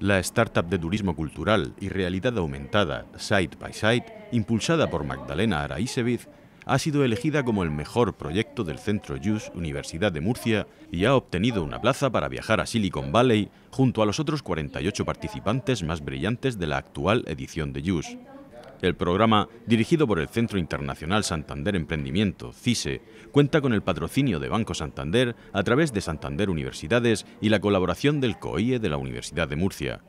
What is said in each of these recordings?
La startup de turismo cultural y realidad aumentada Side by Side, impulsada por Magdalena Araíseviz, ha sido elegida como el mejor proyecto del Centro JUS Universidad de Murcia y ha obtenido una plaza para viajar a Silicon Valley junto a los otros 48 participantes más brillantes de la actual edición de JUS. El programa, dirigido por el Centro Internacional Santander Emprendimiento, CISE, cuenta con el patrocinio de Banco Santander a través de Santander Universidades y la colaboración del COIE de la Universidad de Murcia.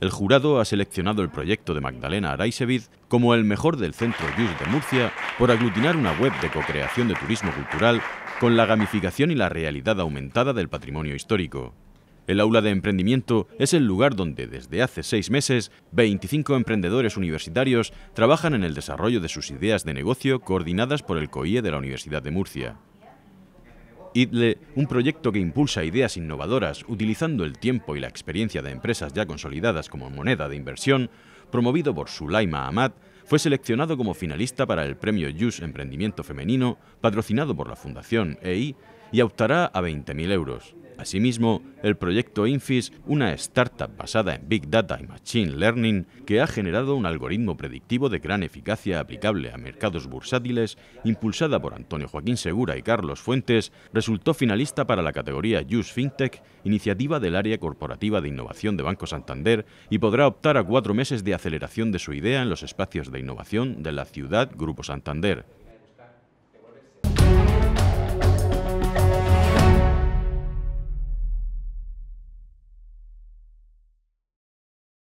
El jurado ha seleccionado el proyecto de Magdalena Araiseviz como el mejor del Centro de Murcia por aglutinar una web de co-creación de turismo cultural con la gamificación y la realidad aumentada del patrimonio histórico. El aula de emprendimiento es el lugar donde desde hace seis meses 25 emprendedores universitarios trabajan en el desarrollo de sus ideas de negocio coordinadas por el COIE de la Universidad de Murcia. IDLE, un proyecto que impulsa ideas innovadoras utilizando el tiempo y la experiencia de empresas ya consolidadas como moneda de inversión, promovido por Sulaima Ahmad, fue seleccionado como finalista para el Premio Youth Emprendimiento Femenino, patrocinado por la Fundación EI y optará a 20.000 euros. Asimismo, el proyecto Infis, una startup basada en Big Data y Machine Learning que ha generado un algoritmo predictivo de gran eficacia aplicable a mercados bursátiles, impulsada por Antonio Joaquín Segura y Carlos Fuentes, resultó finalista para la categoría Use FinTech, iniciativa del área corporativa de innovación de Banco Santander, y podrá optar a cuatro meses de aceleración de su idea en los espacios de innovación de la ciudad Grupo Santander.